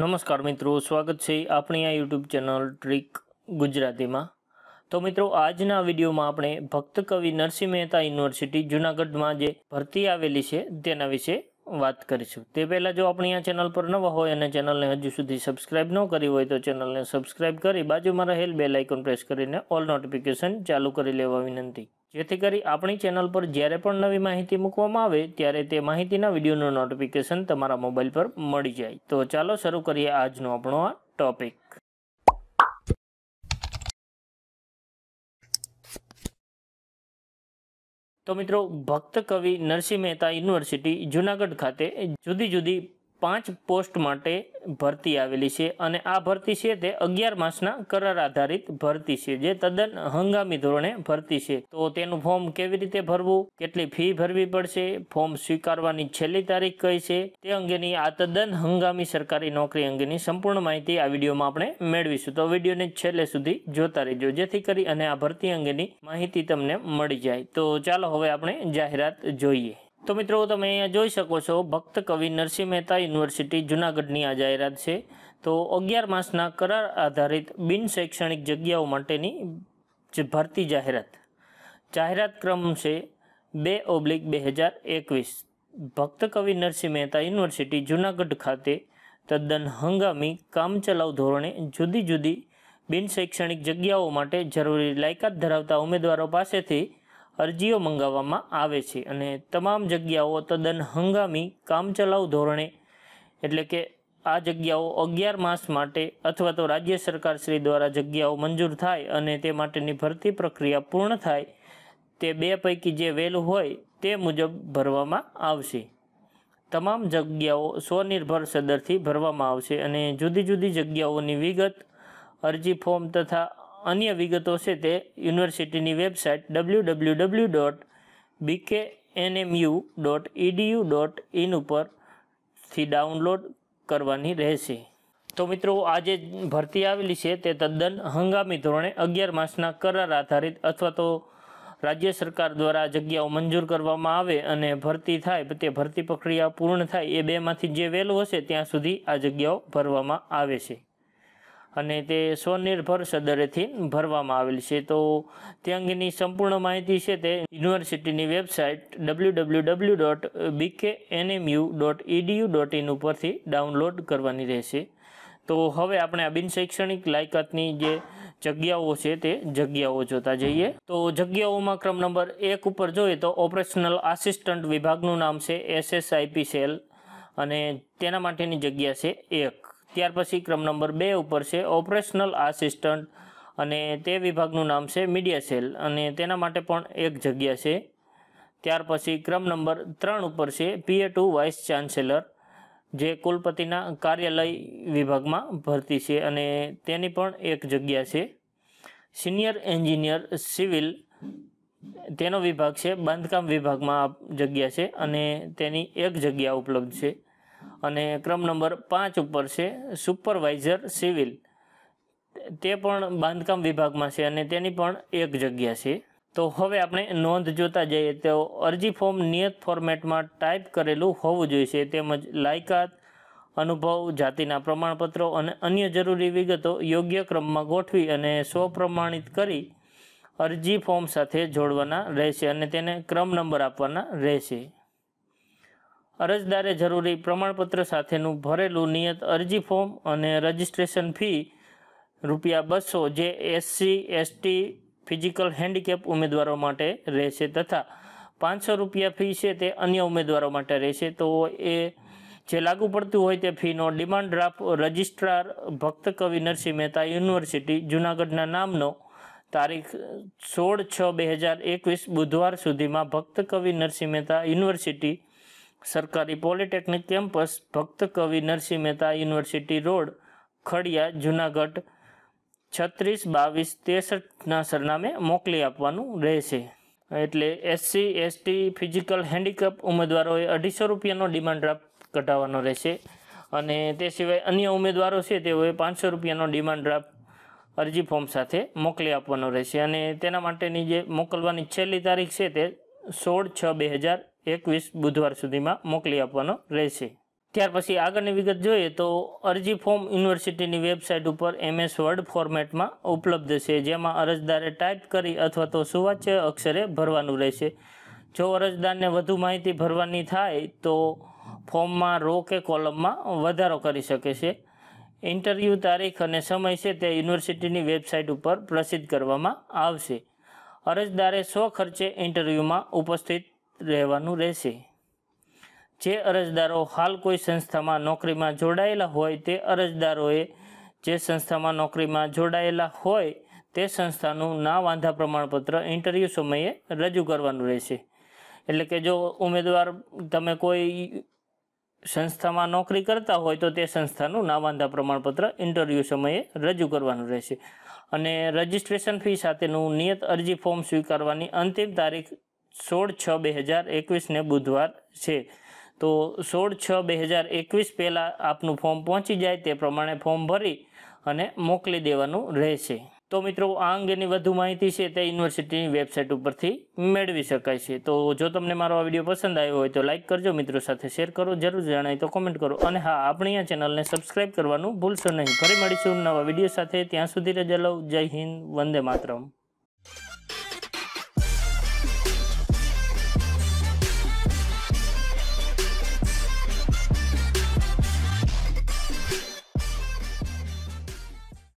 નમસ્કાર મિત્રો સ્વાગત છે આપણી આ યુટ્યુબ ચેનલ ટ્રીક ગુજરાતીમાં તો મિત્રો આજના વિડીયોમાં આપણે ભક્ત કવિ નરસિંહ મહેતા યુનિવર્સિટી જૂનાગઢમાં જે ભરતી આવેલી છે તેના વિશે વાત કરીશું તે પહેલાં જો આપણી આ ચેનલ પર નવા હોય અને ચેનલને હજુ સુધી સબસ્ક્રાઇબ ન કરી હોય તો ચેનલને સબસ્ક્રાઇબ કરી બાજુમાં રહેલ બે આઇકોન પ્રેસ કરીને ઓલ નોટિફિકેશન ચાલુ કરી લેવા વિનંતી જેથી કરી આપણી ચેનલ પર જ્યારે પણ નવી માહિતી મૂકવામાં આવે ત્યારે તે માહિતીના વિડીયોનું નોટિફિકેશન તમારા મોબાઈલ પર મળી જાય તો ચાલો શરૂ કરીએ આજનો આપણો આ ટોપિક તો મિત્રો ભક્ત કવિ નરસિંહ મહેતા યુનિવર્સિટી જુનાગઢ ખાતે જુદી જુદી પાંચ પોસ્ટ માટે ભરતી આવેલી છે અને આ ભરતી છે તે અગિયાર માસના કરાર આધારિત ભરતી છે જે તદ્દન હંગામી ધોરણે ભરતી છે તો તેનું ફોર્મ કેવી રીતે ભરવું કેટલી ફી ભરવી પડશે ફોર્મ સ્વીકારવાની છેલ્લી તારીખ કઈ છે તે અંગેની આ તદ્દન હંગામી સરકારી નોકરી અંગેની સંપૂર્ણ માહિતી આ વિડીયોમાં આપણે મેળવીશું તો વિડીયોને છેલ્લે સુધી જોતા રહેજો જેથી કરી અને આ ભરતી અંગેની માહિતી તમને મળી જાય તો ચાલો હવે આપણે જાહેરાત જોઈએ તો મિત્રો તમે અહીંયા જોઈ શકો છો ભક્ત કવિ નરસિંહ મહેતા યુનિવર્સિટી જૂનાગઢની આ જાહેરાત છે તો અગિયાર માસના કરાર આધારિત બિન શૈક્ષણિક જગ્યાઓ માટેની જે ભરતી જાહેરાત જાહેરાત ક્રમ છે બે ઓબ્લિક બે હજાર એકવીસ ભક્ત કવિ નરસિંહ મહેતા યુનિવર્સિટી જૂનાગઢ ખાતે તદ્દન હંગામી કામચલાઉ ધોરણે જુદી જુદી બિન શૈક્ષણિક જગ્યાઓ માટે જરૂરી લાયકાત ધરાવતા ઉમેદવારો પાસેથી અરજીઓ મંગાવવામાં આવે છે અને તમામ જગ્યાઓ તદ્દન હંગામી કામચલાઉ ધોરણે એટલે કે આ જગ્યાઓ અગિયાર માસ માટે અથવા તો રાજ્ય સરકાર શ્રી દ્વારા જગ્યાઓ મંજૂર થાય અને તે માટેની ભરતી પ્રક્રિયા પૂર્ણ થાય તે બે પૈકી જે વહેલું હોય તે મુજબ ભરવામાં આવશે તમામ જગ્યાઓ સ્વનિર્ભર સદરથી ભરવામાં આવશે અને જુદી જુદી જગ્યાઓની વિગત અરજી ફોર્મ તથા અન્ય વિગતો છે તે યુનિવર્સિટીની website W W W dot BK NMU dot EDU dot in ઉપરથી ડાઉનલોડ કરવાની રહેશે તો મિત્રો આજે ભરતી આવેલી છે તે તદ્દન હંગામી ધોરણે અગિયાર માસના કરાર આધારિત અથવા તો રાજ્ય સરકાર દ્વારા જગ્યાઓ મંજૂર કરવામાં આવે અને ભરતી થાય તે ભરતી પ્રક્રિયા પૂર્ણ થાય એ બેમાંથી જે વહેલું હશે ત્યાં સુધી આ જગ્યાઓ ભરવામાં આવે છે અને તે સ્વનિર્ભર સદરેથી ભરવામાં આવેલ છે તો તે અંગેની સંપૂર્ણ માહિતી છે તે યુનિવર્સિટીની website W W W dot BK NMU dot EDU dot in ઉપરથી ડાઉનલોડ કરવાની રહેશે તો હવે આપણે આ બિનશૈક્ષણિક લાયકાતની જે જગ્યાઓ છે તે જગ્યાઓ જોતા જઈએ તો જગ્યાઓમાં ક્રમ નંબર એક ઉપર જોઈએ તો ઓપરેશનલ આસિસ્ટન્ટ વિભાગનું નામ છે એસએસઆઈપી સેલ અને તેના માટેની જગ્યા છે એક ત્યાર પછી ક્રમ નંબર બે ઉપર છે ઓપરેશનલ આસિસ્ટન્ટ અને તે વિભાગનું નામ છે મીડિયા સેલ અને તેના માટે પણ એક જગ્યા છે ત્યાર પછી ક્રમ નંબર ત્રણ ઉપર છે પીએ ટુ વાઇસ ચાન્સેલર જે કુલપતિના કાર્યાલય વિભાગમાં ભરતી છે અને તેની પણ એક જગ્યા છે સિનિયર એન્જિનિયર સિવિલ તેનો વિભાગ છે બાંધકામ વિભાગમાં જગ્યા છે અને તેની એક જગ્યા ઉપલબ્ધ છે અને ક્રમ નંબર પાંચ ઉપર છે સુપરવાઇઝર સિવિલ તે પણ બાંધકામ વિભાગમાં છે અને તેની પણ એક જગ્યા છે તો હવે આપણે નોંધ જોતા જઈએ તો અરજી ફોર્મ નિયત ફોર્મેટમાં ટાઈપ કરેલું હોવું જોઈએ તેમજ લાયકાત અનુભવ જાતિના પ્રમાણપત્રો અને અન્ય જરૂરી વિગતો યોગ્ય ક્રમમાં ગોઠવી અને સ્વપ્રમાણિત કરી અરજી ફોર્મ સાથે જોડવાના રહેશે અને તેને ક્રમ નંબર આપવાના રહેશે અરજદારે જરૂરી પ્રમાણપત્ર સાથેનું ભરેલું નિયત અરજી ફોર્મ અને રજિસ્ટ્રેશન ફી રૂપિયા બસો જે એસસી એસટી ફિઝિકલ હેન્ડીકેપ ઉમેદવારો માટે રહેશે તથા પાંચસો રૂપિયા ફી છે તે અન્ય ઉમેદવારો માટે રહેશે તો એ જે લાગુ પડતું હોય તે ફીનો ડિમાન્ડ ડ્રાફ્ટ રજિસ્ટ્રાર કવિ નરસિંહ મહેતા યુનિવર્સિટી જૂનાગઢના નામનો તારીખ સોળ છ બે હજાર એકવીસ બુધવાર સુધીમાં ભક્ત કવિ નરસિંહ મહેતા યુનિવર્સિટી સરકારી પોલિટેકનિક કેમ્પસ ભક્ત કવિ નરસિંહ મહેતા યુનિવર્સિટી રોડ ખડિયા જુનાગઢ છત્રીસ બાવીસ ત્રેસઠના સરનામે મોકલી આપવાનું રહેશે એટલે એસસી એસટી ફિઝિકલ હેન્ડીકેપ ઉમેદવારોએ અઢીસો રૂપિયાનો ડિમાન્ડ ડ્રાફ્ટ કઢાવવાનો રહેશે અને તે સિવાય અન્ય ઉમેદવારો છે તેઓએ પાંચસો રૂપિયાનો ડિમાન્ડ ડ્રાફ્ટ અરજી ફોર્મ સાથે મોકલી આપવાનો રહેશે અને તેના માટેની જે મોકલવાની છેલ્લી તારીખ છે તે સોળ છ બે હજાર એકવીસ બુધવાર સુધીમાં મોકલી આપવાનો રહેશે ત્યાર પછી આગળની વિગત જોઈએ તો અરજી ફોર્મ યુનિવર્સિટીની વેબસાઇટ ઉપર એમએસ વર્ડ ફોર્મેટમાં ઉપલબ્ધ છે જેમાં અરજદારે ટાઈપ કરી અથવા તો સુવાચ્ય અક્ષરે ભરવાનું રહેશે જો અરજદારને વધુ માહિતી ભરવાની થાય તો ફોર્મમાં રો કે કોલમમાં વધારો કરી શકે છે ઇન્ટરવ્યૂ તારીખ અને સમય છે તે યુનિવર્સિટીની વેબસાઇટ ઉપર પ્રસિદ્ધ કરવામાં આવશે અરજદારે સ્વખર્ચે ઇન્ટરવ્યૂમાં ઉપસ્થિત રહેવાનું રહેશે જે અરજદારો હાલ કોઈ સંસ્થામાં નોકરીમાં જોડાયેલા હોય તે અરજદારોએ જે સંસ્થામાં નોકરીમાં જોડાયેલા હોય તે સંસ્થાનું ના વાંધા પ્રમાણપત્ર ઇન્ટરવ્યૂ સમયે રજૂ કરવાનું રહેશે એટલે કે જો ઉમેદવાર તમે કોઈ સંસ્થામાં નોકરી કરતા હોય તો તે સંસ્થાનું ના વાંધા પ્રમાણપત્ર ઇન્ટરવ્યૂ સમયે રજૂ કરવાનું રહેશે અને રજિસ્ટ્રેશન ફી સાથેનું નિયત અરજી ફોર્મ સ્વીકારવાની અંતિમ તારીખ સોળ છ બે હજાર એકવીસને બુધવાર છે તો સોળ છ બે હજાર એકવીસ પહેલાં આપનું ફોર્મ પહોંચી જાય તે પ્રમાણે ફોર્મ ભરી અને મોકલી દેવાનું રહેશે તો મિત્રો આ અંગેની વધુ માહિતી છે તે યુનિવર્સિટીની વેબસાઇટ ઉપરથી મેળવી શકાય છે તો જો તમને મારો આ વિડીયો પસંદ આવ્યો હોય તો લાઇક કરજો મિત્રો સાથે શેર કરો જરૂર જણાય તો કોમેન્ટ કરો અને હા આપણી આ ચેનલને સબસ્ક્રાઇબ કરવાનું ભૂલશો નહીં ફરી મળીશું નવા વિડીયો સાથે ત્યાં સુધી રજા લઉં જય હિન્દ વંદે માતરમ